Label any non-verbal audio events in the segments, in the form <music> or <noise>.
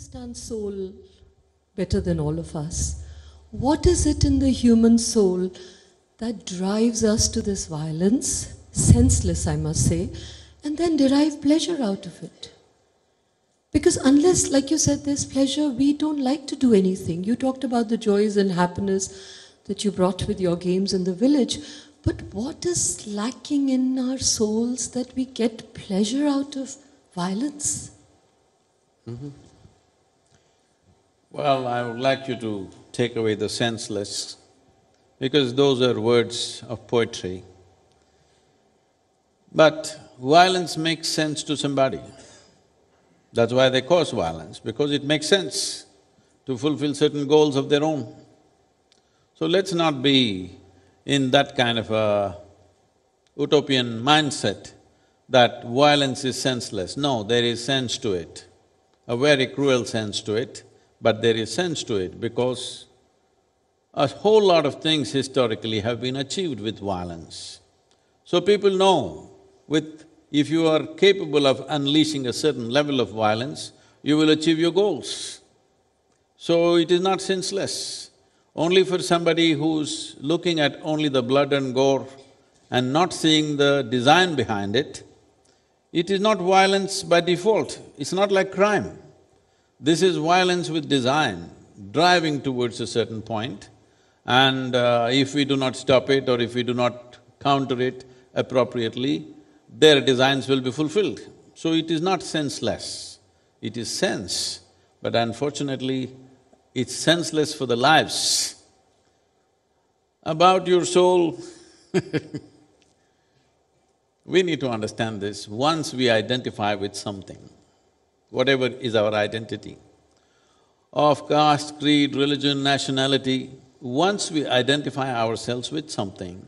understands soul better than all of us. What is it in the human soul that drives us to this violence, senseless, I must say, and then derive pleasure out of it? Because unless, like you said, there's pleasure, we don't like to do anything. You talked about the joys and happiness that you brought with your games in the village, but what is lacking in our souls that we get pleasure out of violence? Mm-hmm. Well, I would like you to take away the senseless, because those are words of poetry. But violence makes sense to somebody. That's why they cause violence, because it makes sense to fulfill certain goals of their own. So let's not be in that kind of a utopian mindset that violence is senseless. No, there is sense to it, a very cruel sense to it but there is sense to it because a whole lot of things historically have been achieved with violence. So people know with… if you are capable of unleashing a certain level of violence, you will achieve your goals. So it is not senseless. Only for somebody who's looking at only the blood and gore and not seeing the design behind it, it is not violence by default, it's not like crime. This is violence with design, driving towards a certain point, and uh, if we do not stop it or if we do not counter it appropriately, their designs will be fulfilled. So it is not senseless, it is sense, but unfortunately, it's senseless for the lives. About your soul, <laughs> we need to understand this, once we identify with something, whatever is our identity, of caste, creed, religion, nationality, once we identify ourselves with something,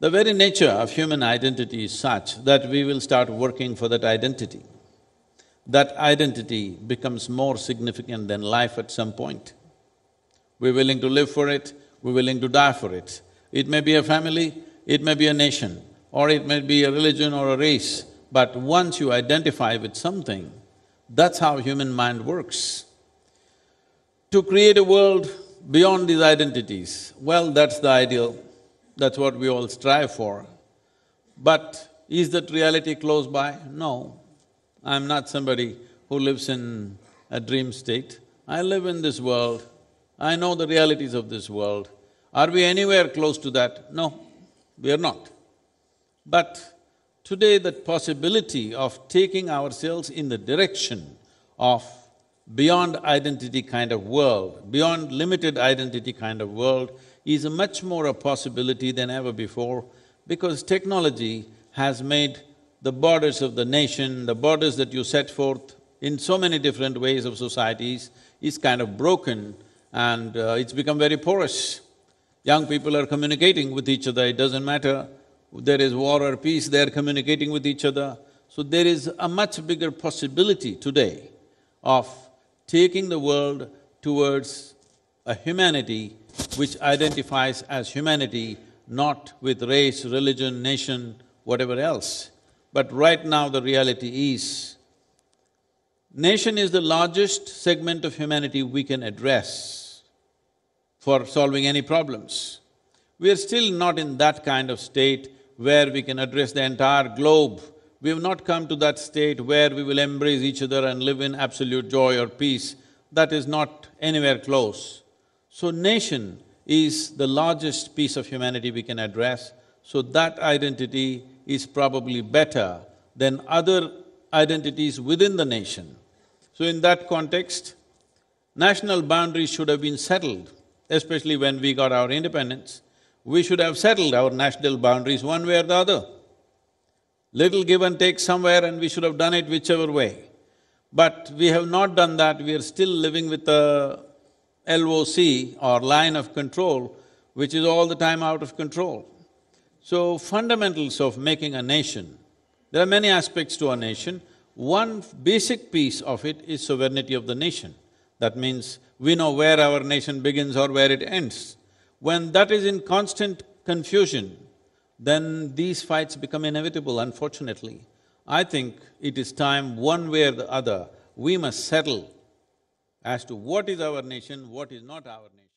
the very nature of human identity is such that we will start working for that identity. That identity becomes more significant than life at some point. We're willing to live for it, we're willing to die for it. It may be a family, it may be a nation, or it may be a religion or a race, but once you identify with something, that's how human mind works. To create a world beyond these identities, well, that's the ideal, that's what we all strive for. But is that reality close by? No. I'm not somebody who lives in a dream state. I live in this world, I know the realities of this world. Are we anywhere close to that? No, we are not. But Today that possibility of taking ourselves in the direction of beyond identity kind of world, beyond limited identity kind of world is much more a possibility than ever before because technology has made the borders of the nation, the borders that you set forth in so many different ways of societies is kind of broken and uh, it's become very porous. Young people are communicating with each other, it doesn't matter there is war or peace, they are communicating with each other. So there is a much bigger possibility today of taking the world towards a humanity which identifies as humanity, not with race, religion, nation, whatever else. But right now the reality is, nation is the largest segment of humanity we can address for solving any problems. We are still not in that kind of state where we can address the entire globe. We have not come to that state where we will embrace each other and live in absolute joy or peace. That is not anywhere close. So nation is the largest piece of humanity we can address, so that identity is probably better than other identities within the nation. So in that context, national boundaries should have been settled, especially when we got our independence we should have settled our national boundaries one way or the other. Little give and take somewhere and we should have done it whichever way. But we have not done that, we are still living with a LOC or line of control, which is all the time out of control. So fundamentals of making a nation, there are many aspects to a nation. One basic piece of it is sovereignty of the nation. That means we know where our nation begins or where it ends. When that is in constant confusion, then these fights become inevitable, unfortunately. I think it is time, one way or the other, we must settle as to what is our nation, what is not our nation.